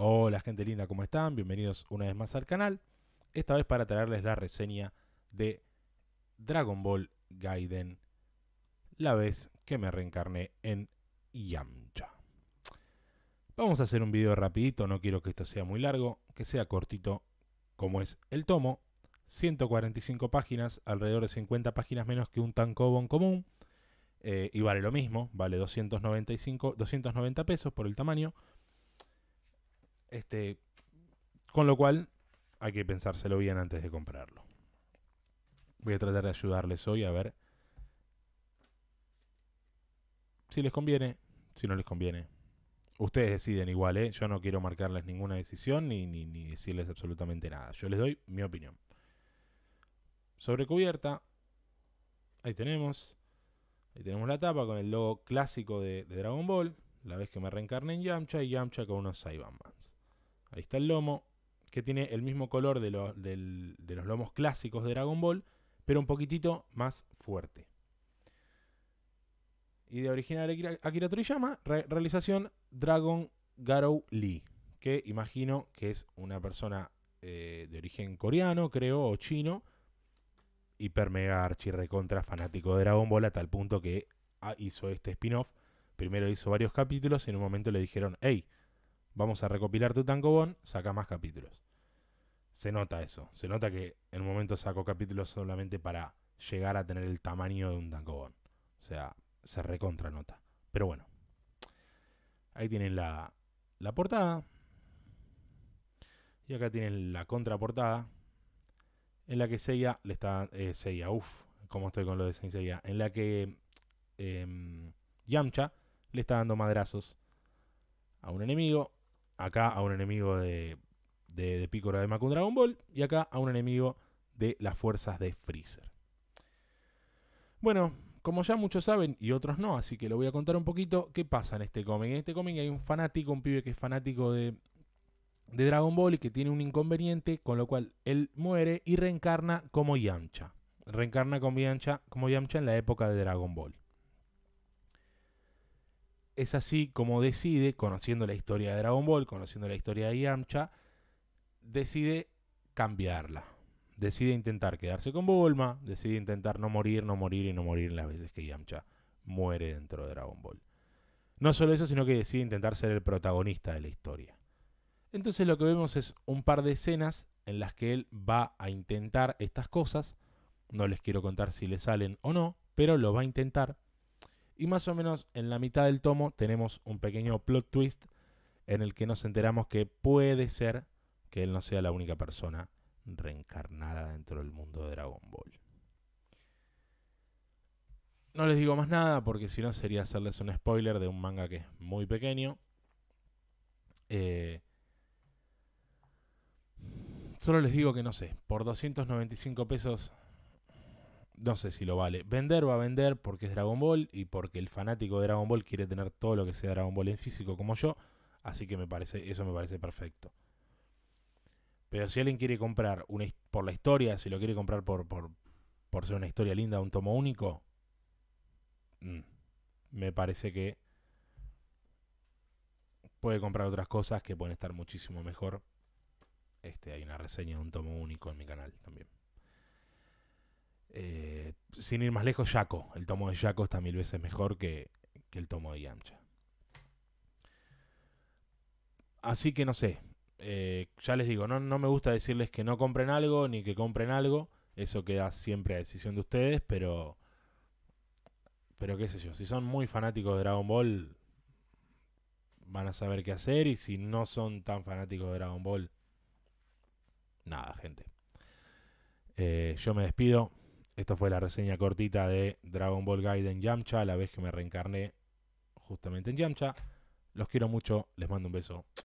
Hola gente linda, ¿cómo están? Bienvenidos una vez más al canal. Esta vez para traerles la reseña de Dragon Ball Gaiden, la vez que me reencarné en Yamcha. Vamos a hacer un video rapidito, no quiero que esto sea muy largo, que sea cortito como es el tomo. 145 páginas, alrededor de 50 páginas menos que un tankobon común. Eh, y vale lo mismo, vale 295, 290 pesos por el tamaño este, con lo cual, hay que pensárselo bien antes de comprarlo. Voy a tratar de ayudarles hoy a ver si les conviene, si no les conviene. Ustedes deciden igual, ¿eh? Yo no quiero marcarles ninguna decisión ni, ni, decirles absolutamente nada. Yo les doy mi opinión. Sobre cubierta, ahí tenemos. Ahí tenemos la tapa con el logo clásico de, Dragon Ball. La vez que me reencarné en Yamcha y Yamcha con unos Saibamans. Ahí está el lomo, que tiene el mismo color de, los lomos clásicos de Dragon Ball, pero un poquitito más fuerte. Y de original Akira Toriyama, realización Dragon Garou Lee, que imagino que es una persona eh, de origen coreano, creo, o chino, hiper mega archi recontra fanático de Dragon Ball a tal punto que ah, hizo este spin-off. Primero hizo varios capítulos y en un momento le dijeron, hey, vamos a recopilar tu tankobon... saca más capítulos. Se nota eso, se nota que en un momento sacó capítulos solamente para llegar a tener el tamaño de un tangobón. O sea, se recontra nota. Pero bueno, ahí tienen la, la portada. Y acá tienen la contraportada, en la que Seiya le está. Eh, Seiya, uff, cómo estoy con lo de Seiya. En la que em, Yamcha le está dando madrazos a un enemigo acá a un enemigo de, de, de Picora de Dragon Ball y acá a un enemigo de las fuerzas de Freezer. Bueno, como ya muchos saben y otros no, así que lo voy a contar un poquito qué pasa en este cómic. En este cómic hay un fanático, un pibe que es fanático de, de Dragon Ball y que tiene un inconveniente, con lo cual él muere y reencarna como Yamcha. Reencarna como Yamcha, como Yamcha en la época de Dragon Ball es así como decide, conociendo la historia de Dragon Ball, conociendo la historia de Yamcha, decide cambiarla. Decide intentar quedarse con Bulma, decide intentar no morir, no morir y no morir las veces que Yamcha muere dentro de Dragon Ball. No solo eso, sino que decide intentar ser el protagonista de la historia. Entonces lo que vemos es un par de escenas en las que él va a intentar estas cosas. No les quiero contar si le salen o no, pero lo va a intentar y más o menos en la mitad del tomo tenemos un pequeño plot twist en el que nos enteramos que puede ser que él no sea la única persona reencarnada dentro del mundo de Dragon Ball. No les digo más nada porque si no sería hacerles un spoiler de un manga que es muy pequeño. Eh, solo les digo que no sé, por 295 pesos no sé si lo vale. Vender va a vender porque es Dragon Ball y porque el fanático de Dragon Ball quiere tener todo lo que sea Dragon Ball en físico como yo. Así que me parece, eso me parece perfecto. Pero si alguien quiere comprar por la historia, si lo quiere comprar por, ser una historia linda, un tomo único, mm, me parece que puede comprar otras cosas que pueden estar muchísimo mejor. Este, hay una reseña de un tomo único en mi canal también. Eh, sin ir más lejos, Jaco. El tomo de Jaco está mil veces mejor que, que el tomo de Yamcha. Así que no sé. Eh, ya les digo, no, me gusta decirles que no compren algo ni que compren algo. Eso queda siempre a decisión de ustedes, pero. Pero qué sé yo. Si son muy fanáticos de Dragon Ball, van a saber qué hacer. Y si no son tan fanáticos de Dragon Ball, nada, gente. Eh, yo me despido esto fue la reseña cortita de Dragon Ball Gaiden Yamcha, la vez que me reencarné justamente en Yamcha. Los quiero mucho, les mando un beso.